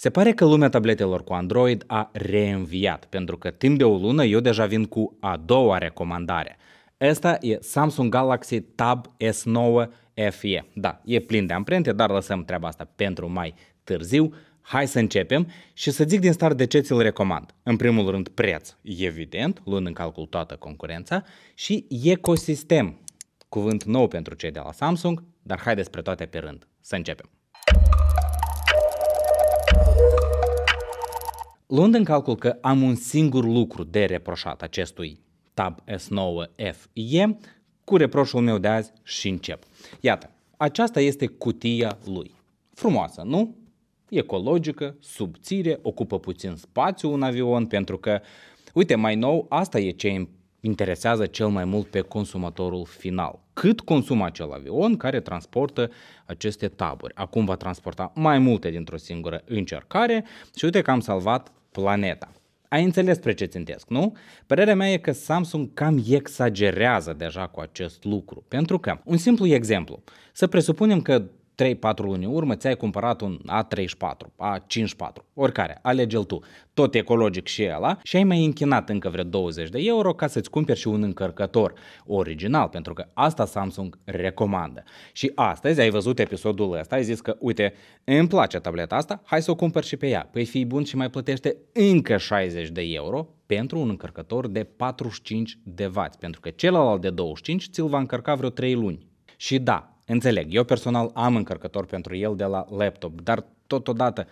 Se pare că lumea tabletelor cu Android a reînviat, pentru că timp de o lună eu deja vin cu a doua recomandare. Asta e Samsung Galaxy Tab S9 FE. Da, e plin de amprente, dar lăsăm treaba asta pentru mai târziu. Hai să începem și să zic din start de ce ți-l recomand. În primul rând preț, evident, luând în calcul toată concurența, și ecosistem, cuvânt nou pentru cei de la Samsung, dar hai despre toate pe rând. Să începem. Luând în calcul că am un singur lucru de reproșat acestui Tab S9FE, cu reproșul meu de azi și încep. Iată, aceasta este cutia lui. Frumoasă, nu? Ecologică, subțire, ocupă puțin spațiu un avion pentru că, uite, mai nou, asta e ce interesează cel mai mult pe consumatorul final. Cât consumă acel avion care transportă aceste taburi. Acum va transporta mai multe dintr-o singură încercare și uite că am salvat planeta. Ai înțeles spre ce țintesc, nu? Părerea mea e că Samsung cam exagerează deja cu acest lucru, pentru că, un simplu exemplu, să presupunem că 3-4 luni în urmă ți-ai cumpărat un A34, A54, oricare, alege-l tu, tot ecologic și ăla și ai mai închinat încă vreo 20 de euro ca să-ți cumperi și un încărcător original, pentru că asta Samsung recomandă. Și astăzi ai văzut episodul ăsta, ai zis că, uite, îmi place tableta asta, hai să o cumpăr și pe ea. Păi fii bun și mai plătește încă 60 de euro pentru un încărcător de 45 de W, pentru că celălalt de 25 ți-l va încărca vreo 3 luni. Și da, Înțeleg, eu personal am încărcător pentru el de la laptop, dar totodată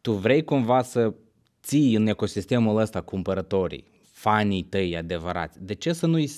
tu vrei cumva să ții în ecosistemul ăsta cumpărătorii, fanii tăi adevărați. De ce să nu-i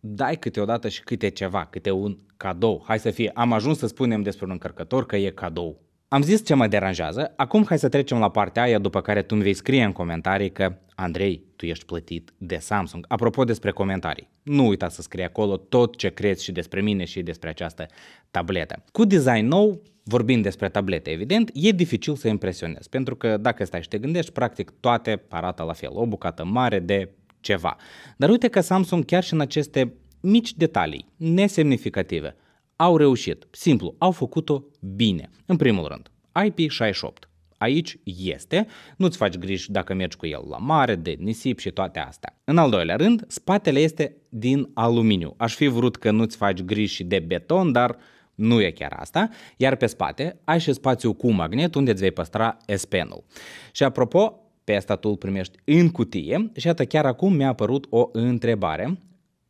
dai câteodată și câte ceva, câte un cadou? Hai să fie, am ajuns să spunem despre un încărcător că e cadou. Am zis ce mă deranjează, acum hai să trecem la partea aia după care tu îmi vei scrie în comentarii că Andrei, tu ești plătit de Samsung. Apropo despre comentarii, nu uita să scrie acolo tot ce crezi și despre mine și despre această tabletă. Cu design nou, vorbind despre tablete, evident, e dificil să impresionezi, pentru că dacă stai și te gândești, practic toate arată la fel, o bucată mare de ceva. Dar uite că Samsung chiar și în aceste mici detalii, nesemnificative, au reușit, simplu, au făcut-o bine. În primul rând, IP68. Aici este, nu-ți faci griji dacă mergi cu el la mare, de nisip și toate astea. În al doilea rând, spatele este din aluminiu. Aș fi vrut că nu-ți faci griji și de beton, dar nu e chiar asta, iar pe spate ai și spațiu cu magnet unde îți vei păstra S ul Și apropo, pe asta tu îl primești în cutie și iată chiar acum mi-a apărut o întrebare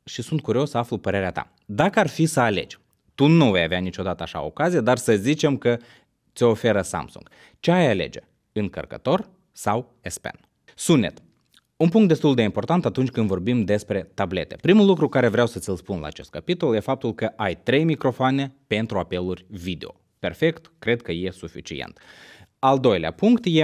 și sunt curios să aflu părerea ta. Dacă ar fi să alegi, tu nu vei avea niciodată așa ocazie, dar să zicem că ți oferă Samsung. Ce ai alege? Încărcător sau S Pen? Sunet. Un punct destul de important atunci când vorbim despre tablete. Primul lucru care vreau să ți-l spun la acest capitol e faptul că ai 3 microfoane pentru apeluri video. Perfect, cred că e suficient. Al doilea punct e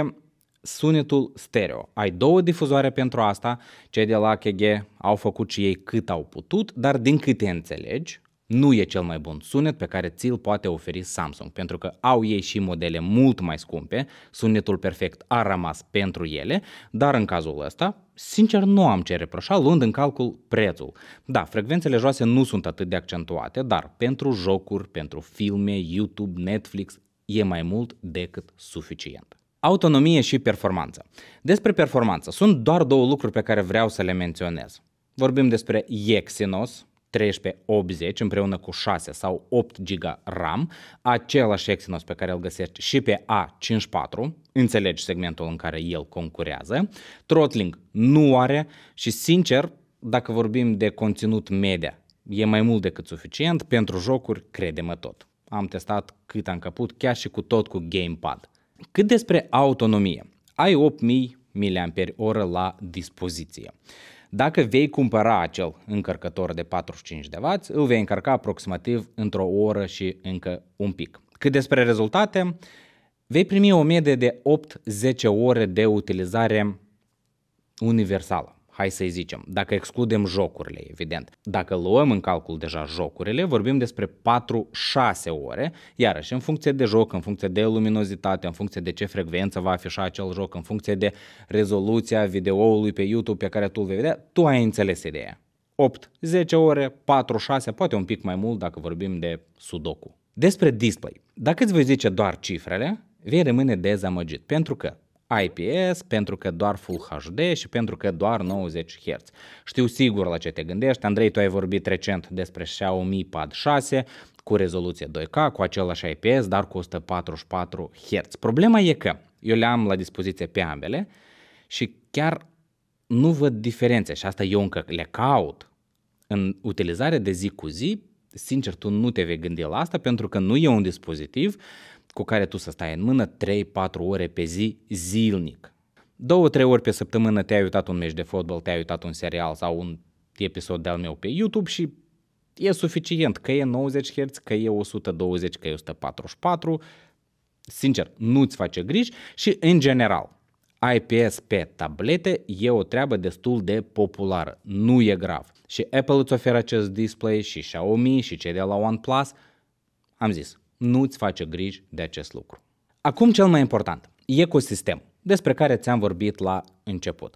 sunetul stereo. Ai două difuzoare pentru asta, cei de la AKG au făcut și ei cât au putut, dar din câte înțelegi, nu e cel mai bun sunet pe care ți-l poate oferi Samsung, pentru că au ei și modele mult mai scumpe, sunetul perfect a rămas pentru ele, dar în cazul ăsta, sincer, nu am ce reproșa luând în calcul prețul. Da, frecvențele joase nu sunt atât de accentuate, dar pentru jocuri, pentru filme, YouTube, Netflix, e mai mult decât suficient. Autonomie și performanță. Despre performanță sunt doar două lucruri pe care vreau să le menționez. Vorbim despre Exynos, 1380 împreună cu 6 sau 8 GB RAM, același Exynos pe care îl găsești și pe A54, înțelegi segmentul în care el concurează. Throttling nu are și sincer, dacă vorbim de conținut media, e mai mult decât suficient pentru jocuri, crede-mă tot. Am testat cât am căput, chiar și cu tot cu gamepad. Cât despre autonomie, ai 8000 mAh la dispoziție. Dacă vei cumpăra acel încărcător de 45W, îl vei încărca aproximativ într-o oră și încă un pic. Cât despre rezultate, vei primi o medie de 8-10 ore de utilizare universală hai să-i zicem, dacă excludem jocurile, evident, dacă luăm în calcul deja jocurile, vorbim despre 4-6 ore, iarăși în funcție de joc, în funcție de luminozitate, în funcție de ce frecvență va afișa acel joc, în funcție de rezoluția videoului pe YouTube pe care tu îl vei vedea, tu ai înțeles ideea. 8-10 ore, 4-6, poate un pic mai mult dacă vorbim de sudoku. Despre display. Dacă îți voi zice doar cifrele, vei rămâne dezamăgit, pentru că IPS, pentru că doar Full HD și pentru că doar 90 Hz. Știu sigur la ce te gândești. Andrei, tu ai vorbit recent despre Xiaomi Pad 6 cu rezoluție 2K, cu același IPS, dar cu 144 Hz. Problema e că eu le am la dispoziție pe ambele și chiar nu văd diferențe și asta eu încă le caut în utilizare de zi cu zi, sincer, tu nu te vei gândi la asta pentru că nu e un dispozitiv cu care tu să stai în mână 3-4 ore pe zi, zilnic. Două, trei ori pe săptămână te-ai uitat un meci de fotbal, te-ai uitat un serial sau un episod de-al meu pe YouTube și e suficient, că e 90 Hz, că e 120, că e 144, sincer, nu-ți face griji și în general, IPS pe tablete e o treabă destul de populară, nu e grav. Și Apple îți oferă acest display și Xiaomi și cei de la OnePlus, am zis, nu-ți face griji de acest lucru. Acum cel mai important, ecosistem, despre care ți-am vorbit la început.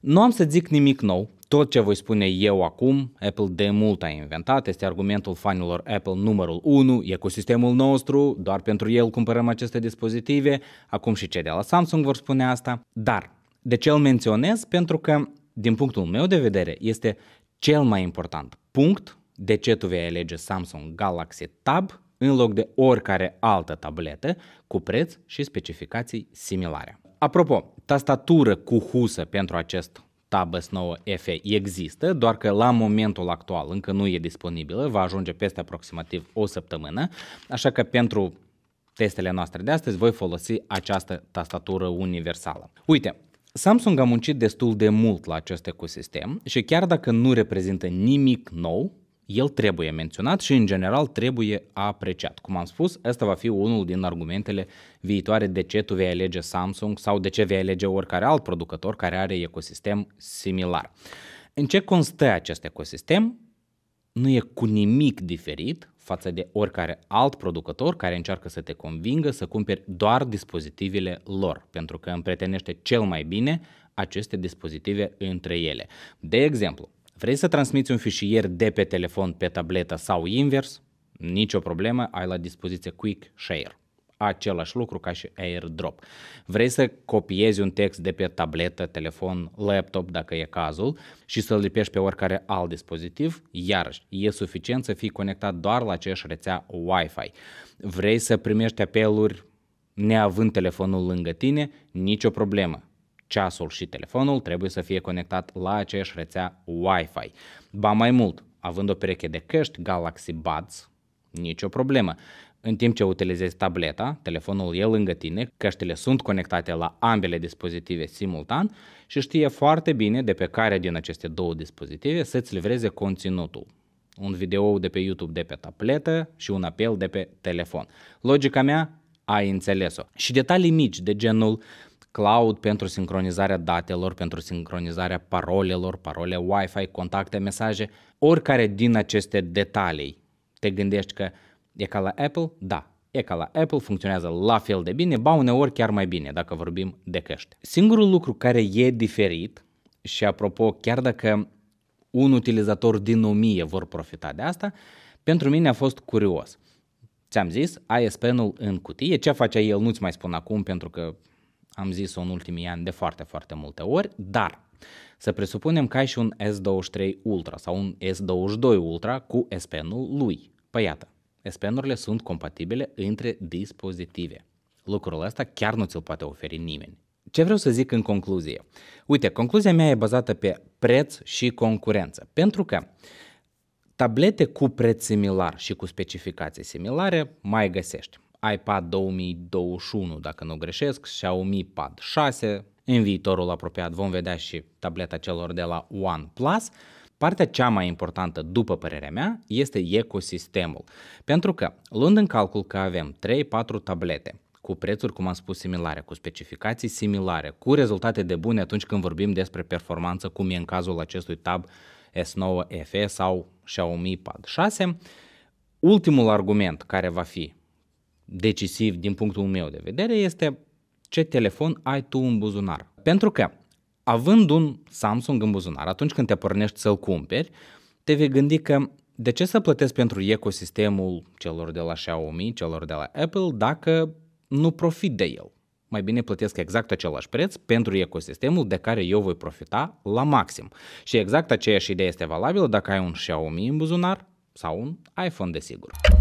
Nu am să zic nimic nou, tot ce voi spune eu acum, Apple de mult a inventat, este argumentul fanilor Apple numărul 1, ecosistemul nostru, doar pentru el cumpărăm aceste dispozitive, acum și cei de la Samsung vor spune asta, dar de ce îl menționez? Pentru că, din punctul meu de vedere, este cel mai important punct de ce tu vei alege Samsung Galaxy Tab în loc de oricare altă tabletă cu preț și specificații similare. Apropo, tastatură cu husă pentru acest Tabas 9 FE există, doar că la momentul actual încă nu e disponibilă, va ajunge peste aproximativ o săptămână, așa că pentru testele noastre de astăzi voi folosi această tastatură universală. Uite, Samsung a muncit destul de mult la acest ecosistem și chiar dacă nu reprezintă nimic nou, el trebuie menționat și în general trebuie apreciat. Cum am spus, ăsta va fi unul din argumentele viitoare de ce tu vei alege Samsung sau de ce vei alege oricare alt producător care are ecosistem similar. În ce constă acest ecosistem? Nu e cu nimic diferit față de oricare alt producător care încearcă să te convingă să cumperi doar dispozitivele lor, pentru că împretenește cel mai bine aceste dispozitive între ele. De exemplu, Vrei să transmiți un fișier de pe telefon pe tabletă sau invers? Nicio problemă, ai la dispoziție Quick Share. Același lucru ca și AirDrop. Vrei să copiezi un text de pe tabletă, telefon, laptop, dacă e cazul, și să-l lipești pe oricare alt dispozitiv? Iarăși, e suficient să fii conectat doar la aceeași rețea Wi-Fi. Vrei să primești apeluri neavând telefonul lângă tine? Nicio problemă ceasul și telefonul trebuie să fie conectat la aceeași rețea Wi-Fi. Ba mai mult, având o pereche de căști Galaxy Buds, nicio problemă. În timp ce utilizezi tableta, telefonul e lângă tine, căștile sunt conectate la ambele dispozitive simultan și știe foarte bine de pe care din aceste două dispozitive să-ți livreze conținutul. Un video de pe YouTube de pe tabletă și un apel de pe telefon. Logica mea, ai înțeles-o. Și detalii mici de genul cloud pentru sincronizarea datelor, pentru sincronizarea parolelor, parole Wi-Fi, contacte, mesaje, oricare din aceste detalii. Te gândești că e ca la Apple? Da, e ca la Apple, funcționează la fel de bine, ba uneori chiar mai bine dacă vorbim de căști. Singurul lucru care e diferit și apropo, chiar dacă un utilizator din 1000 vor profita de asta, pentru mine a fost curios. Ți-am zis, ai ul în cutie, ce face el nu-ți mai spun acum pentru că am zis-o în ultimii ani de foarte, foarte multe ori, dar să presupunem că ai și un S23 Ultra sau un S22 Ultra cu S-Pen-ul lui. Păi iată, S-Pen-urile sunt compatibile între dispozitive. Lucrul ăsta chiar nu ți-l poate oferi nimeni. Ce vreau să zic în concluzie? Uite, concluzia mea e bazată pe preț și concurență, pentru că tablete cu preț similar și cu specificații similare mai găsești iPad 2021, dacă nu greșesc, Xiaomi Pad 6. În viitorul apropiat vom vedea și tableta celor de la OnePlus. Partea cea mai importantă, după părerea mea, este ecosistemul. Pentru că, luând în calcul că avem 3-4 tablete, cu prețuri, cum am spus, similare, cu specificații similare, cu rezultate de bune atunci când vorbim despre performanță, cum e în cazul acestui Tab S9 FE sau Xiaomi Pad 6. Ultimul argument care va fi decisiv din punctul meu de vedere este ce telefon ai tu în buzunar. Pentru că având un Samsung în buzunar, atunci când te pornești să-l cumperi, te vei gândi că de ce să plătesc pentru ecosistemul celor de la Xiaomi, celor de la Apple, dacă nu profit de el? Mai bine plătesc exact același preț pentru ecosistemul de care eu voi profita la maxim. Și exact aceeași idee este valabilă dacă ai un Xiaomi în buzunar sau un iPhone, desigur.